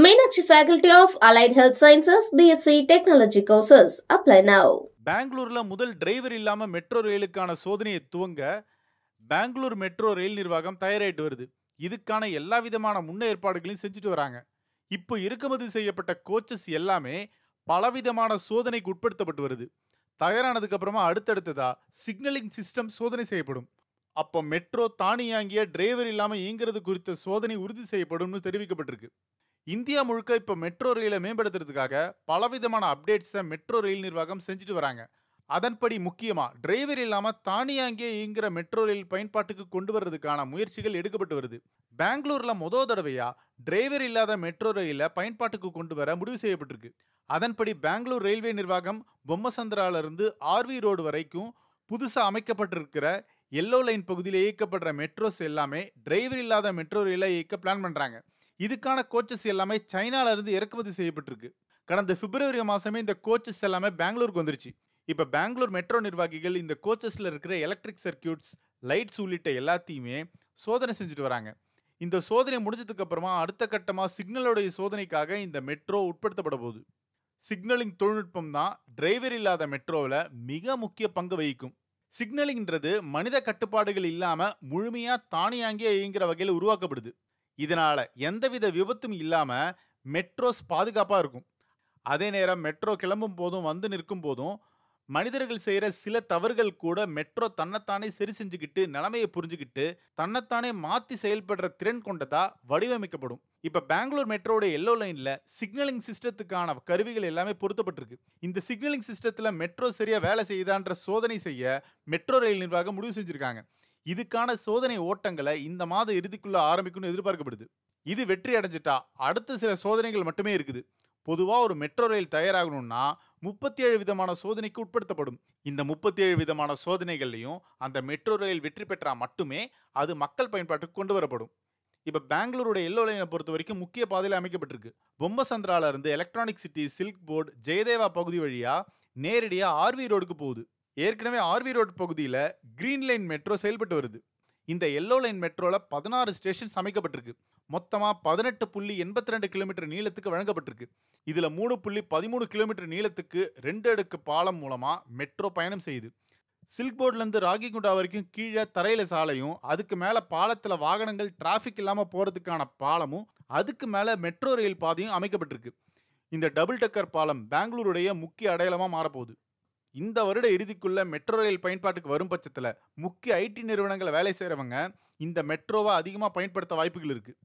Meenakshi faculty of allied health sciences BSc technology courses apply now பெங்களூர்ல முதல் driver இல்லாம metro ரயிலுக்கான சோதனையை துவங்க பெங்களூர் மெட்ரோ ரயில் நிர்வாகம் தயாராகிட்டு வருது இதுக்கான எல்லா விதமான முன்னேற்பாடுகளையும் செஞ்சுட்டு வராங்க இப்போ இறக்குமதி செய்யப்பட்ட கோச்சஸ் எல்லாமே பலவிதமான சோதனைக்கு உட்படுத்தப்பட்டு வருது தயாரானதுக்கு அப்புறமா அடுத்தடுத்ததா சிக்னலிங் சிஸ்டம் சோதனை செய்யப்படும் அப்போ மெட்ரோ தானியாங்கிய டிரைவர் இல்லாமல் இயங்குறது குறித்த சோதனை உறுதி செய்யப்படும்னு தெரிவிக்கப்பட்டிருக்கு இந்தியா முழுக்க இப்போ மெட்ரோ ரயிலை மேம்படுத்துறதுக்காக பலவிதமான அப்டேட்ஸை மெட்ரோ ரயில் நிர்வாகம் செஞ்சுட்டு வராங்க அதன்படி முக்கியமாக டிரைவர் இல்லாமல் தானியாங்கே இயங்குகிற மெட்ரோ ரயில் பயன்பாட்டுக்கு கொண்டு வர்றதுக்கான முயற்சிகள் எடுக்கப்பட்டு வருது பெங்களூரில் மொதல் தடவையாக டிரைவர் இல்லாத மெட்ரோ ரயிலை பயன்பாட்டுக்கு கொண்டு வர முடிவு செய்யப்பட்டிருக்கு அதன்படி பெங்களூர் ரயில்வே நிர்வாகம் இருந்து ஆர்வி ரோடு வரைக்கும் புதுசாக அமைக்கப்பட்டிருக்கிற எல்லோ லைன் பகுதியில் இயக்கப்படுற மெட்ரோஸ் எல்லாமே டிரைவர் இல்லாத மெட்ரோ ரயிலை இயக்க பிளான் பண்ணுறாங்க இதுக்கான கோச்சஸ் எல்லாமே இருந்து இறக்குமதி செய்யப்பட்டிருக்கு கடந்த பிப்ரவரி மாதமே இந்த கோச்சஸ் எல்லாமே பெங்களூருக்கு வந்துருச்சு இப்போ பெங்களூர் மெட்ரோ நிர்வாகிகள் இந்த கோச்சஸில் இருக்கிற எலக்ட்ரிக் சர்க்கியூட்ஸ் லைட்ஸ் உள்ளிட்ட எல்லாத்தையுமே சோதனை செஞ்சுட்டு வராங்க இந்த சோதனை முடிஞ்சதுக்கப்புறமா அடுத்த கட்டமாக சிக்னலுடைய சோதனைக்காக இந்த மெட்ரோ உட்படுத்தப்பட போகுது சிக்னலிங் தொழில்நுட்பம் தான் டிரைவர் இல்லாத மெட்ரோவில் மிக முக்கிய பங்கு வகிக்கும் சிக்னலிங்கிறது மனித கட்டுப்பாடுகள் இல்லாமல் முழுமையாக தானியாங்கே இயங்குகிற வகையில் உருவாக்கப்படுது இதனால எந்தவித விபத்தும் இல்லாமல் மெட்ரோஸ் பாதுகாப்பாக இருக்கும் அதே நேரம் மெட்ரோ கிளம்பும் போதும் வந்து நிற்கும் போதும் மனிதர்கள் செய்கிற சில தவறுகள் கூட மெட்ரோ தன்னைத்தானே சரி செஞ்சுக்கிட்டு நிலைமையை புரிஞ்சுக்கிட்டு தன்னைத்தானே மாற்றி செயல்படுற திறன் கொண்டதா வடிவமைக்கப்படும் இப்போ பெங்களூர் மெட்ரோட எல்லோ லைனில் சிக்னலிங் சிஸ்டத்துக்கான கருவிகள் எல்லாமே பொருத்தப்பட்டிருக்கு இந்த சிக்னலிங் சிஸ்டத்தில் மெட்ரோ சரியாக வேலை செய்யுதான்ற சோதனை செய்ய மெட்ரோ ரயில் நிர்வாகம் முடிவு செஞ்சுருக்காங்க இதுக்கான சோதனை ஓட்டங்களை இந்த மாத இறுதிக்குள்ள ஆரம்பிக்கும்னு எதிர்பார்க்கப்படுது இது வெற்றி அடைஞ்சிட்டா அடுத்த சில சோதனைகள் மட்டுமே இருக்குது பொதுவாக ஒரு மெட்ரோ ரயில் தயாராகணும்னா முப்பத்தி ஏழு விதமான சோதனைக்கு உட்படுத்தப்படும் இந்த முப்பத்தி ஏழு விதமான சோதனைகள்லையும் அந்த மெட்ரோ ரயில் வெற்றி பெற்றால் மட்டுமே அது மக்கள் பயன்பாட்டுக்கு கொண்டு வரப்படும் இப்போ பெங்களூருடைய எல்லோ லைனை பொறுத்த வரைக்கும் முக்கிய பாதையில் அமைக்கப்பட்டிருக்கு பொம்பசந்திரால இருந்து electronic city silk board Jayadeva பகுதி வழியாக நேரடியாக ஆர்வி ரோடுக்கு போகுது ஏற்கனவே ஆர்வி ரோட் பகுதியில் கிரீன் லைன் மெட்ரோ செயல்பட்டு வருது இந்த எல்லோ லைன் மெட்ரோவில் பதினாறு ஸ்டேஷன்ஸ் அமைக்கப்பட்டிருக்கு மொத்தமாக பதினெட்டு புள்ளி எண்பத்தி ரெண்டு கிலோமீட்டர் நீளத்துக்கு வழங்கப்பட்டிருக்கு இதில் மூணு புள்ளி பதிமூணு கிலோமீட்டர் நீளத்துக்கு ரெண்டு அடுக்கு பாலம் மூலமாக மெட்ரோ பயணம் செய்யுது சில்க் போர்ட்லேருந்து ராகிகுண்டா வரைக்கும் கீழே தரையில் சாலையும் அதுக்கு மேலே பாலத்தில் வாகனங்கள் டிராஃபிக் இல்லாமல் போகிறதுக்கான பாலமும் அதுக்கு மேலே மெட்ரோ ரயில் பாதையும் அமைக்கப்பட்டிருக்கு இந்த டபுள் டக்கர் பாலம் பெங்களூருடைய முக்கிய அடையாளமாக மாறப்போகுது இந்த வருட இறுதிக்குள்ள மெட்ரோ ரயில் பயன்பாட்டுக்கு வரும் பட்சத்தில் முக்கிய ஐடி நிறுவனங்கள் வேலை செய்கிறவங்க இந்த மெட்ரோவை அதிகமாக பயன்படுத்த வாய்ப்புகள் இருக்குது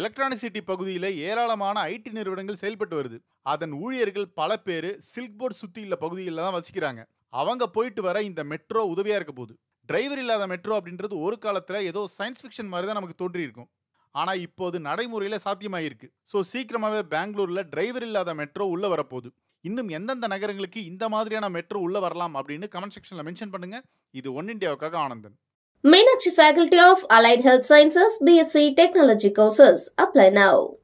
எலக்ட்ரானிசிட்டி பகுதியில் ஏராளமான ஐடி நிறுவனங்கள் செயல்பட்டு வருது அதன் ஊழியர்கள் பல பேர் சில்க் போர்ட் சுற்றியுள்ள பகுதியில் தான் வசிக்கிறாங்க அவங்க போயிட்டு வர இந்த மெட்ரோ உதவியாக இருக்க போகுது டிரைவர் இல்லாத மெட்ரோ அப்படின்றது ஒரு காலத்தில் ஏதோ சயின்ஸ் ஃபிக்ஷன் மாதிரி தான் நமக்கு தோன்றியிருக்கும் ஆனால் இப்போது நடைமுறையில் சாத்தியமாயிருக்கு ஸோ சீக்கிரமாகவே பெங்களூரில் டிரைவர் இல்லாத மெட்ரோ உள்ளே வரப்போகுது இன்னும் எந்தெந்த நகரங்களுக்கு இந்த மாதிரியான மெட்ரோ உள்ளே வரலாம் அப்படின்னு கமெண்ட் செக்ஷனில் மென்ஷன் பண்ணுங்கள் இது ஒன் இண்டியாவுக்காக Anandan Meenakshi Faculty of Allied Health Sciences, BSc Technology courses. Apply now.